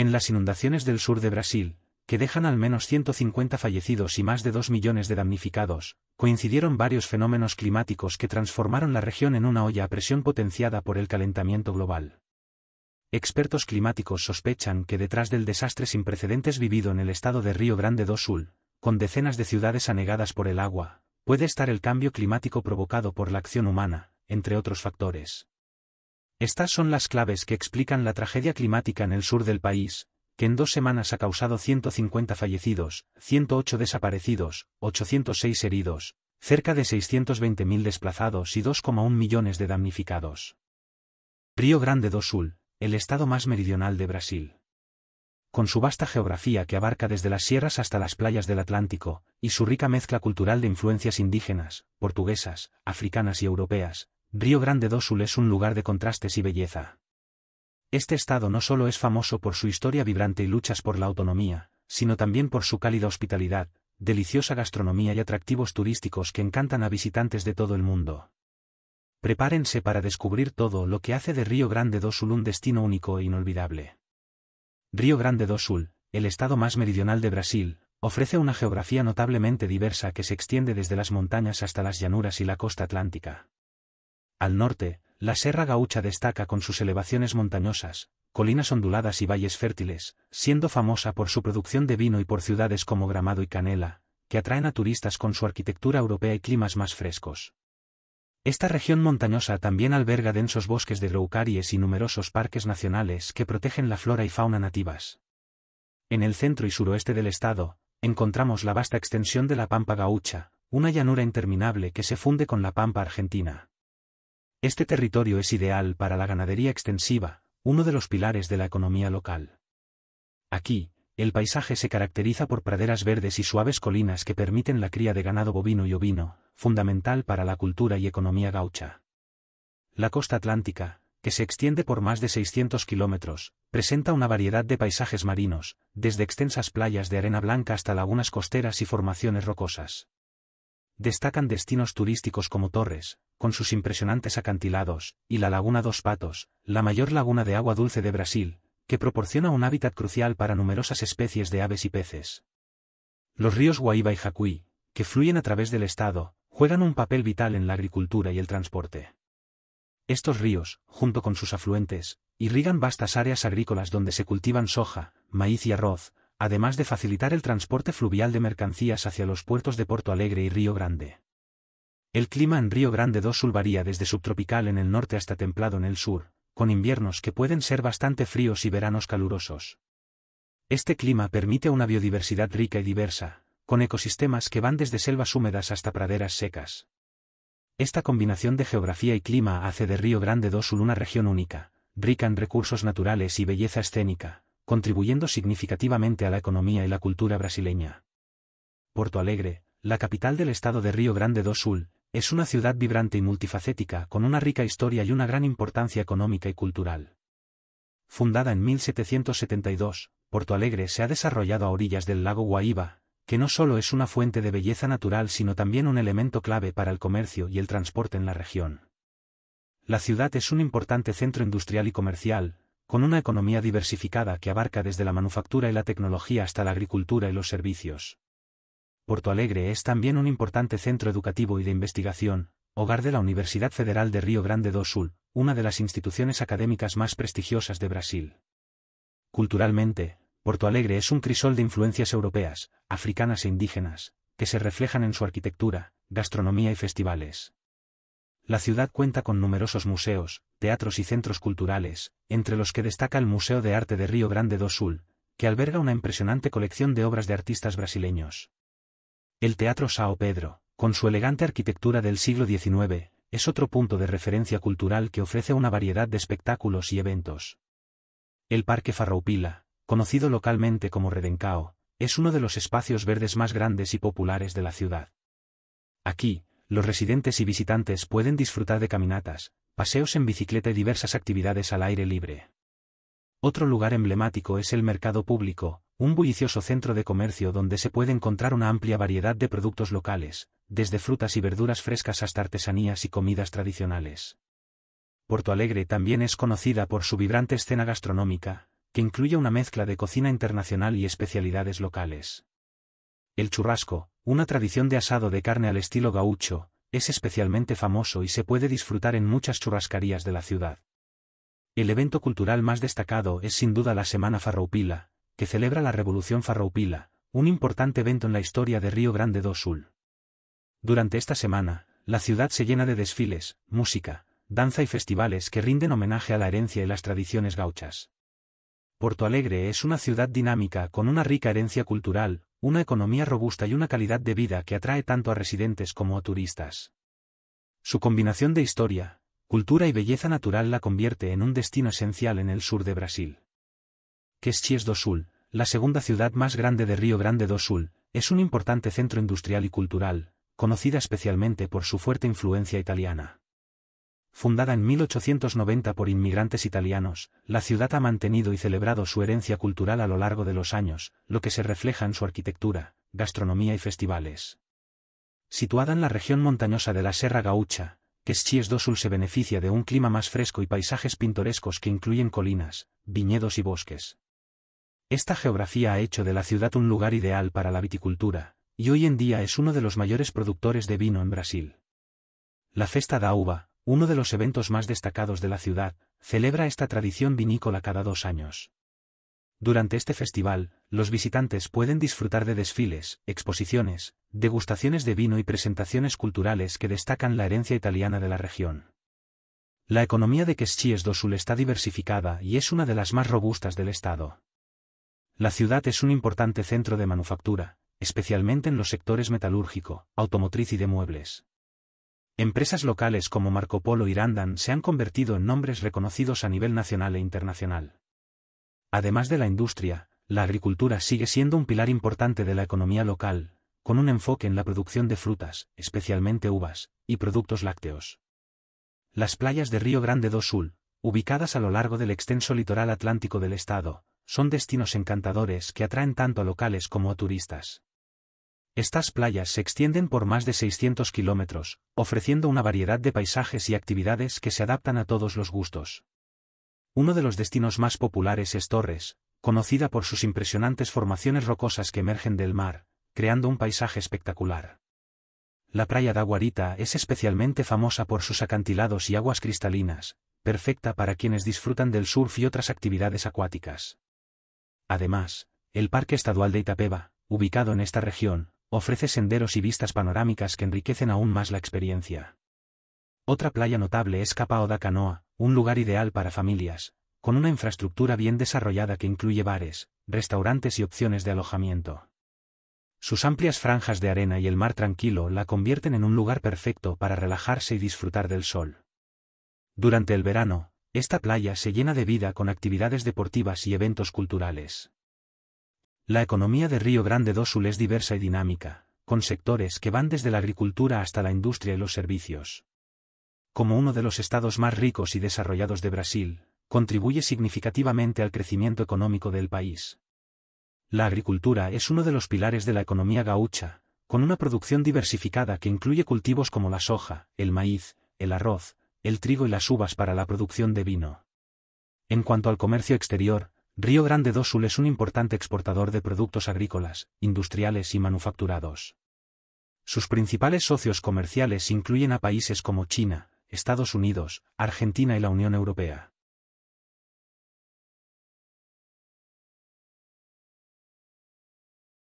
en las inundaciones del sur de Brasil, que dejan al menos 150 fallecidos y más de 2 millones de damnificados, coincidieron varios fenómenos climáticos que transformaron la región en una olla a presión potenciada por el calentamiento global. Expertos climáticos sospechan que detrás del desastre sin precedentes vivido en el estado de Río Grande do Sul, con decenas de ciudades anegadas por el agua, puede estar el cambio climático provocado por la acción humana, entre otros factores. Estas son las claves que explican la tragedia climática en el sur del país, que en dos semanas ha causado 150 fallecidos, 108 desaparecidos, 806 heridos, cerca de 620.000 desplazados y 2,1 millones de damnificados. Río Grande do Sul, el estado más meridional de Brasil. Con su vasta geografía que abarca desde las sierras hasta las playas del Atlántico, y su rica mezcla cultural de influencias indígenas, portuguesas, africanas y europeas, Río Grande do Sul es un lugar de contrastes y belleza. Este estado no solo es famoso por su historia vibrante y luchas por la autonomía, sino también por su cálida hospitalidad, deliciosa gastronomía y atractivos turísticos que encantan a visitantes de todo el mundo. Prepárense para descubrir todo lo que hace de Río Grande do Sul un destino único e inolvidable. Río Grande do Sul, el estado más meridional de Brasil, ofrece una geografía notablemente diversa que se extiende desde las montañas hasta las llanuras y la costa atlántica. Al norte, la Serra Gaucha destaca con sus elevaciones montañosas, colinas onduladas y valles fértiles, siendo famosa por su producción de vino y por ciudades como Gramado y Canela, que atraen a turistas con su arquitectura europea y climas más frescos. Esta región montañosa también alberga densos bosques de roucaries y numerosos parques nacionales que protegen la flora y fauna nativas. En el centro y suroeste del estado, encontramos la vasta extensión de la Pampa Gaucha, una llanura interminable que se funde con la Pampa Argentina. Este territorio es ideal para la ganadería extensiva, uno de los pilares de la economía local. Aquí, el paisaje se caracteriza por praderas verdes y suaves colinas que permiten la cría de ganado bovino y ovino, fundamental para la cultura y economía gaucha. La costa atlántica, que se extiende por más de 600 kilómetros, presenta una variedad de paisajes marinos, desde extensas playas de arena blanca hasta lagunas costeras y formaciones rocosas destacan destinos turísticos como Torres, con sus impresionantes acantilados, y la Laguna Dos Patos, la mayor laguna de agua dulce de Brasil, que proporciona un hábitat crucial para numerosas especies de aves y peces. Los ríos Guaíba y Jacuí, que fluyen a través del estado, juegan un papel vital en la agricultura y el transporte. Estos ríos, junto con sus afluentes, irrigan vastas áreas agrícolas donde se cultivan soja, maíz y arroz, además de facilitar el transporte fluvial de mercancías hacia los puertos de Porto Alegre y Río Grande. El clima en Río Grande do Sul varía desde subtropical en el norte hasta templado en el sur, con inviernos que pueden ser bastante fríos y veranos calurosos. Este clima permite una biodiversidad rica y diversa, con ecosistemas que van desde selvas húmedas hasta praderas secas. Esta combinación de geografía y clima hace de Río Grande do Sul una región única, rica en recursos naturales y belleza escénica, contribuyendo significativamente a la economía y la cultura brasileña. Porto Alegre, la capital del estado de Río Grande do Sul, es una ciudad vibrante y multifacética con una rica historia y una gran importancia económica y cultural. Fundada en 1772, Porto Alegre se ha desarrollado a orillas del lago Guaíba, que no solo es una fuente de belleza natural sino también un elemento clave para el comercio y el transporte en la región. La ciudad es un importante centro industrial y comercial, con una economía diversificada que abarca desde la manufactura y la tecnología hasta la agricultura y los servicios. Porto Alegre es también un importante centro educativo y de investigación, hogar de la Universidad Federal de Río Grande do Sul, una de las instituciones académicas más prestigiosas de Brasil. Culturalmente, Porto Alegre es un crisol de influencias europeas, africanas e indígenas, que se reflejan en su arquitectura, gastronomía y festivales. La ciudad cuenta con numerosos museos, teatros y centros culturales, entre los que destaca el Museo de Arte de Río Grande do Sul, que alberga una impresionante colección de obras de artistas brasileños. El Teatro São Pedro, con su elegante arquitectura del siglo XIX, es otro punto de referencia cultural que ofrece una variedad de espectáculos y eventos. El Parque Farroupilha, conocido localmente como Redencao, es uno de los espacios verdes más grandes y populares de la ciudad. Aquí, los residentes y visitantes pueden disfrutar de caminatas, paseos en bicicleta y diversas actividades al aire libre. Otro lugar emblemático es el mercado público, un bullicioso centro de comercio donde se puede encontrar una amplia variedad de productos locales, desde frutas y verduras frescas hasta artesanías y comidas tradicionales. Porto Alegre también es conocida por su vibrante escena gastronómica, que incluye una mezcla de cocina internacional y especialidades locales. El churrasco, una tradición de asado de carne al estilo gaucho, es especialmente famoso y se puede disfrutar en muchas churrascarías de la ciudad. El evento cultural más destacado es sin duda la Semana Farroupila, que celebra la Revolución Farroupila, un importante evento en la historia de Río Grande do Sul. Durante esta semana, la ciudad se llena de desfiles, música, danza y festivales que rinden homenaje a la herencia y las tradiciones gauchas. Porto Alegre es una ciudad dinámica con una rica herencia cultural, una economía robusta y una calidad de vida que atrae tanto a residentes como a turistas. Su combinación de historia, cultura y belleza natural la convierte en un destino esencial en el sur de Brasil. Queschies do Sul, la segunda ciudad más grande de Río Grande do Sul, es un importante centro industrial y cultural, conocida especialmente por su fuerte influencia italiana. Fundada en 1890 por inmigrantes italianos, la ciudad ha mantenido y celebrado su herencia cultural a lo largo de los años, lo que se refleja en su arquitectura, gastronomía y festivales. Situada en la región montañosa de la Serra Gaucha, Queschíes do Sul se beneficia de un clima más fresco y paisajes pintorescos que incluyen colinas, viñedos y bosques. Esta geografía ha hecho de la ciudad un lugar ideal para la viticultura, y hoy en día es uno de los mayores productores de vino en Brasil. La Festa da Uva, uno de los eventos más destacados de la ciudad, celebra esta tradición vinícola cada dos años. Durante este festival, los visitantes pueden disfrutar de desfiles, exposiciones, degustaciones de vino y presentaciones culturales que destacan la herencia italiana de la región. La economía de Queschies do Sul está diversificada y es una de las más robustas del estado. La ciudad es un importante centro de manufactura, especialmente en los sectores metalúrgico, automotriz y de muebles. Empresas locales como Marco Polo y Randan se han convertido en nombres reconocidos a nivel nacional e internacional. Además de la industria, la agricultura sigue siendo un pilar importante de la economía local, con un enfoque en la producción de frutas, especialmente uvas, y productos lácteos. Las playas de Río Grande do Sul, ubicadas a lo largo del extenso litoral atlántico del estado, son destinos encantadores que atraen tanto a locales como a turistas. Estas playas se extienden por más de 600 kilómetros, ofreciendo una variedad de paisajes y actividades que se adaptan a todos los gustos. Uno de los destinos más populares es Torres, conocida por sus impresionantes formaciones rocosas que emergen del mar, creando un paisaje espectacular. La playa de Aguarita es especialmente famosa por sus acantilados y aguas cristalinas, perfecta para quienes disfrutan del surf y otras actividades acuáticas. Además, el Parque Estadual de Itapeva, ubicado en esta región, ofrece senderos y vistas panorámicas que enriquecen aún más la experiencia. Otra playa notable es Capa Canoa, un lugar ideal para familias, con una infraestructura bien desarrollada que incluye bares, restaurantes y opciones de alojamiento. Sus amplias franjas de arena y el mar tranquilo la convierten en un lugar perfecto para relajarse y disfrutar del sol. Durante el verano, esta playa se llena de vida con actividades deportivas y eventos culturales. La economía de Río Grande do Sul es diversa y dinámica, con sectores que van desde la agricultura hasta la industria y los servicios. Como uno de los estados más ricos y desarrollados de Brasil, contribuye significativamente al crecimiento económico del país. La agricultura es uno de los pilares de la economía gaucha, con una producción diversificada que incluye cultivos como la soja, el maíz, el arroz, el trigo y las uvas para la producción de vino. En cuanto al comercio exterior, Río Grande do Sul es un importante exportador de productos agrícolas, industriales y manufacturados. Sus principales socios comerciales incluyen a países como China, Estados Unidos, Argentina y la Unión Europea.